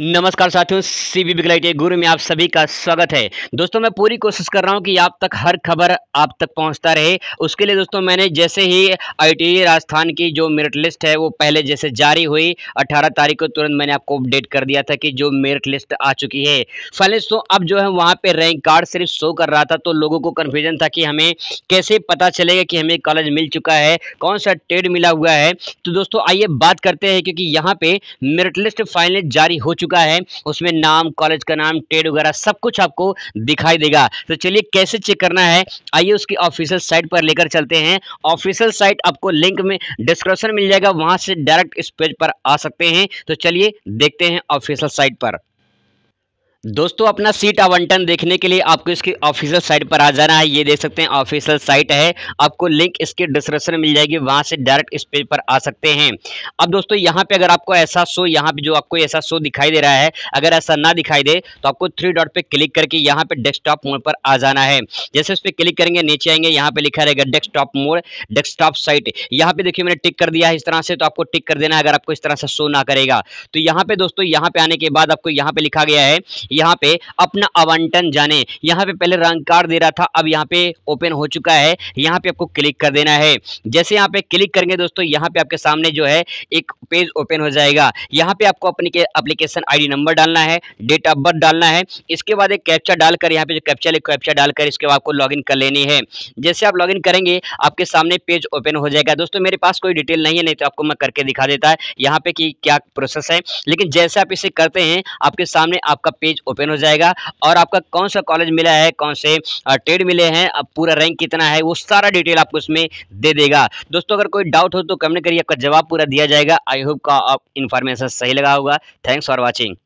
नमस्कार साथियों CB बिकलाई light गुरु में आप सभी का स्वागत है दोस्तों मैं पूरी कोशिश कर रहा हूं कि आप तक हर खबर आप तक पहुंचता रहे उसके लिए दोस्तों मैंने जैसे ही आईटीई e राजस्थान की जो मेरिट लिस्ट है वो पहले जैसे जारी हुई 18 तारीख को तुरंत मैंने आपको अपडेट कर दिया था कि जो मेरिट लिस्ट आ चुकी है पहले दोस्तों अब जो है वहाँ पर रैंक कार्ड सिर्फ शो कर रहा था तो लोगों को कन्फ्यूजन था कि हमें कैसे पता चलेगा कि हमें कॉलेज मिल चुका है कौन सा ट्रेड मिला हुआ है तो दोस्तों आइए बात करते हैं क्योंकि यहाँ पर मेरिट लिस्ट फाइनल जारी हो चुकी चुका है उसमें नाम कॉलेज का नाम ट्रेड वगैरह सब कुछ आपको दिखाई देगा तो चलिए कैसे चेक करना है आइए उसकी ऑफिशियल साइट पर लेकर चलते हैं ऑफिशियल साइट आपको लिंक में डिस्क्रिप्शन मिल जाएगा वहां से डायरेक्ट इस पेज पर आ सकते हैं तो चलिए देखते हैं ऑफिशियल साइट पर दोस्तों अपना सीट आवंटन देखने के लिए आपको इसकी ऑफिशियल साइट पर आ जाना है ये देख सकते हैं ऑफिशियल साइट है आपको लिंक इसके डिस्क्रिप्शन में मिल जाएगी वहां से डायरेक्ट इस पेज पर आ सकते हैं अब दोस्तों यहाँ पे अगर आपको ऐसा शो यहाँ पे जो आपको ऐसा शो दिखाई दे रहा है अगर ऐसा ना दिखाई दे तो आपको थ्री डॉट पर क्लिक करके यहाँ पे डेस्कटॉप मोड पर आ जाना है जैसे उस पर क्लिक करेंगे नीचे आएंगे यहाँ पे लिखा रहेगा डेस्कटॉप मोड डेस्कटॉप साइट यहाँ पे देखिए मैंने टिक कर दिया है इस तरह से तो आपको टिक कर देना है अगर आपको इस तरह से शो ना करेगा तो यहाँ पे दोस्तों यहाँ पे आने के बाद आपको यहाँ पे लिखा गया है यहाँ पे अपना आवंटन जाने यहाँ पे पहले रंग कार्ड दे रहा था अब यहाँ पे ओपन हो चुका है यहाँ पे आपको क्लिक कर देना है जैसे यहाँ पे क्लिक करेंगे दोस्तों यहाँ पे आपके सामने जो है एक पेज ओपन हो जाएगा यहाँ पे आपको अपनी अप्लीकेशन आई नंबर डालना है डेट ऑफ बर्थ डालना है इसके बाद एक कैप्चा डालकर यहाँ पे जो कैप्चा लिखो कैप्चा डालकर इसके बाद आपको लॉगिन कर लेनी है जैसे आप लॉगिन करेंगे आपके सामने पेज ओपन हो जाएगा दोस्तों मेरे पास कोई डिटेल नहीं है नहीं तो आपको मैं करके दिखा देता है यहाँ पे कि क्या प्रोसेस है लेकिन जैसे आप इसे करते हैं आपके सामने आपका पेज पेज ओपन हो जाएगा और आपका कौन सा कॉलेज मिला है कौन से ट्रेड मिले हैं अब पूरा रैंक कितना है वो सारा डिटेल आपको इसमें दे देगा दोस्तों अगर कोई डाउट हो तो कमेंट करिए आपका जवाब पूरा दिया जाएगा आई होप का आप इन्फॉर्मेशन सही लगा होगा थैंक्स फॉर वॉचिंग